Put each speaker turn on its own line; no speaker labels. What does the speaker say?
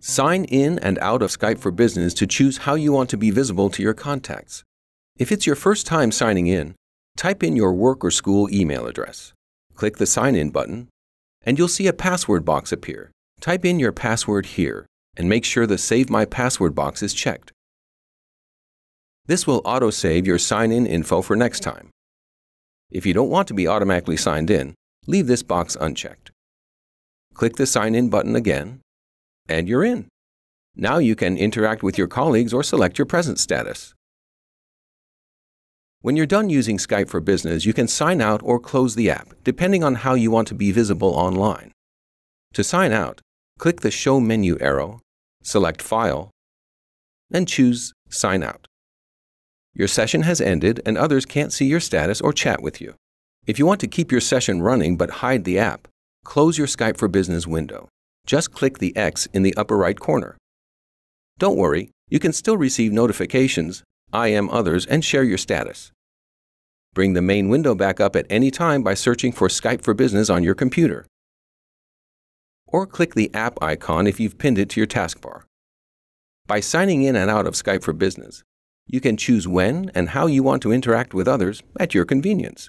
Sign in and out of Skype for Business to choose how you want to be visible to your contacts. If it's your first time signing in, type in your work or school email address. Click the Sign In button, and you'll see a password box appear. Type in your password here, and make sure the Save My Password box is checked. This will auto-save your sign-in info for next time. If you don't want to be automatically signed in, leave this box unchecked click the Sign In button again, and you're in. Now you can interact with your colleagues or select your present status. When you're done using Skype for Business, you can sign out or close the app, depending on how you want to be visible online. To sign out, click the Show menu arrow, select File, and choose Sign Out. Your session has ended and others can't see your status or chat with you. If you want to keep your session running but hide the app, close your Skype for Business window. Just click the X in the upper right corner. Don't worry, you can still receive notifications, IM others, and share your status. Bring the main window back up at any time by searching for Skype for Business on your computer. Or click the app icon if you've pinned it to your taskbar. By signing in and out of Skype for Business, you can choose when and how you want to interact with others at your convenience.